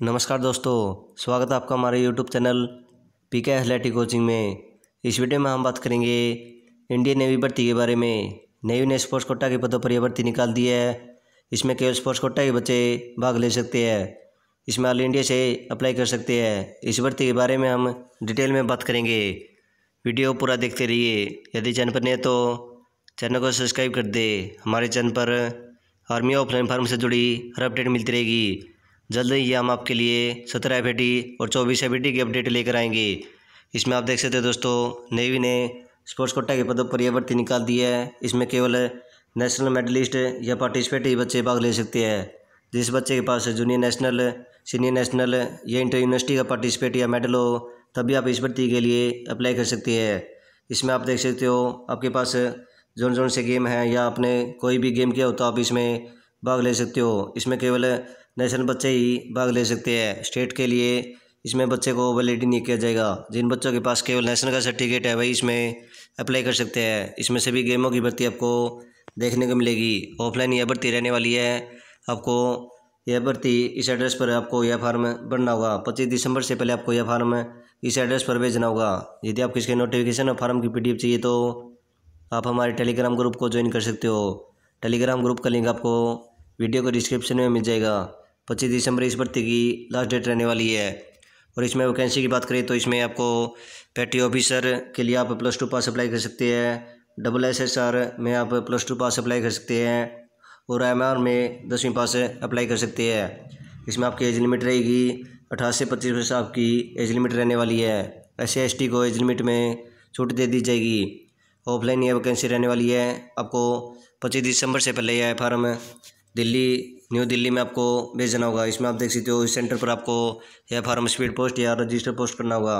नमस्कार दोस्तों स्वागत है आपका हमारे YouTube channel P K athletic coaching में इस वीडियो में हम बात करेंगे इंडियन नेवी भर्ती के बारे में नेवी ने स्पोर्ट्स कोटा के पदों पर यह भर्ती निकाल दी है इसमें केवल स्पोर्ट्स कोटा के बच्चे भाग ले सकते हैं इसमें ऑल इंडिया से अप्लाई कर सकते हैं इस भर्ती के बारे में हम डिटेल में बात करेंगे वीडियो पूरा देखते रहिए यदि चैनल पर नहीं तो चैनल को सब्सक्राइब कर दे हमारे चैनल पर आर्मी ऑफलाइन फार्म से जुड़ी हर अपडेट मिलती रहेगी जल्द ही हम आपके लिए सत्रह एफ और चौबीस एफ की अपडेट लेकर आएंगे इसमें आप देख सकते हैं दोस्तों नेवी ने स्पोर्ट्स कोटा के पदों पर यह भर्ती निकाल दी है इसमें केवल नेशनल मेडलिस्ट या पार्टिसिपेट ही बच्चे भाग ले सकते हैं जिस बच्चे के पास जूनियर नेशनल सीनियर नेशनल या इंटर यूनिवर्सिटी का पार्टिसिपेट या मेडल हो तभी आप इस भर्ती के लिए अप्लाई कर सकते हैं इसमें आप देख सकते हो आपके पास जोन जोन से गेम है या आपने कोई भी गेम किया हो तो आप इसमें भाग ले सकते हो इसमें केवल नेशनल बच्चे ही भाग ले सकते हैं स्टेट के लिए इसमें बच्चे को वैलिडी नहीं किया जाएगा जिन बच्चों के पास केवल नेशनल का सर्टिफिकेट है वही इसमें अप्लाई कर सकते हैं इसमें सभी गेमों की भर्ती आपको देखने को मिलेगी ऑफलाइन यह भर्ती रहने वाली है आपको यह भर्ती इस एड्रेस पर आपको यह फार्म भरना होगा पच्चीस दिसंबर से पहले आपको यह फार्म इस एड्रेस पर भेजना होगा यदि आपको इसके नोटिफिकेशन और फार्म की पी चाहिए तो आप हमारे टेलीग्राम ग्रुप को ज्वाइन कर सकते हो टेलीग्राम ग्रुप का लिंक आपको वीडियो को डिस्क्रिप्शन में मिल जाएगा पच्चीस दिसंबर इस भर्ती की लास्ट डेट रहने वाली है और इसमें वैकेंसी की बात करें तो इसमें आपको पेटी ऑफिसर के लिए आप प्लस टू पास अप्लाई कर सकते हैं डबल एस एस आर में आप प्लस टू पास अप्लाई कर सकते हैं और एम आर में दसवीं पास अप्लाई कर सकते हैं इसमें आपकी एज लिमिट रहेगी अठारह से पच्चीस वर्ष आपकी एज लिमिट रहने वाली है एस एस टी को एज लिमिट में छूट दे दी जाएगी ऑफलाइन यह वैकेंसी रहने वाली है आपको पच्चीस दिसंबर से पहले यह फार्म दिल्ली न्यू दिल्ली में आपको भेजना होगा इसमें आप देख सकते हो इस सेंटर पर आपको या फार्म स्पीड पोस्ट या रजिस्टर पोस्ट करना होगा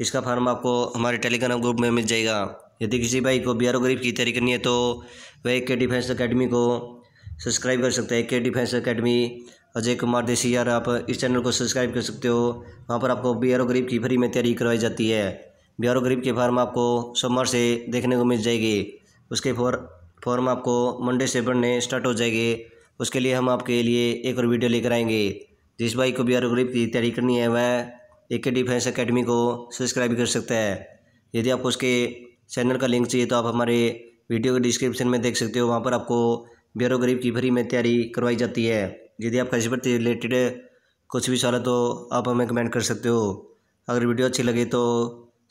इसका फार्म आपको हमारे टेलीग्राम ग्रुप में मिल जाएगा यदि किसी भाई को ओ गरीब की तैयारी करनी है तो वह एक के डिफेंस अकेडमी को सब्सक्राइब कर सकते हैं के डिफेंस अकेडमी अजय कुमार देसी यार आप इस चैनल को सब्सक्राइब कर सकते हो वहाँ पर आपको ओ गरीब की फ्री में तैयारी करवाई जाती है ओ गरीब के फार्म आपको सोमवार से देखने को मिल जाएगी उसके फॉर फॉर्म आपको मंडे से भरने स्टार्ट हो जाएंगे उसके लिए हम आपके लिए एक और वीडियो लेकर आएंगे जिस भाई को बी आर की तैयारी करनी है वह ए के डिफेंस अकेडमी को सब्सक्राइब कर सकता है यदि आपको उसके चैनल का लिंक चाहिए तो आप हमारे वीडियो के डिस्क्रिप्शन में देख सकते हो वहाँ पर आपको ब्यूरो गरीब की फ्री में तैयारी करवाई जाती है यदि आपका इस पर रिलेटेड कुछ भी सवाल तो आप हमें कमेंट कर सकते हो अगर वीडियो अच्छी लगे तो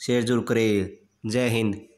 शेयर जरूर करें जय हिंद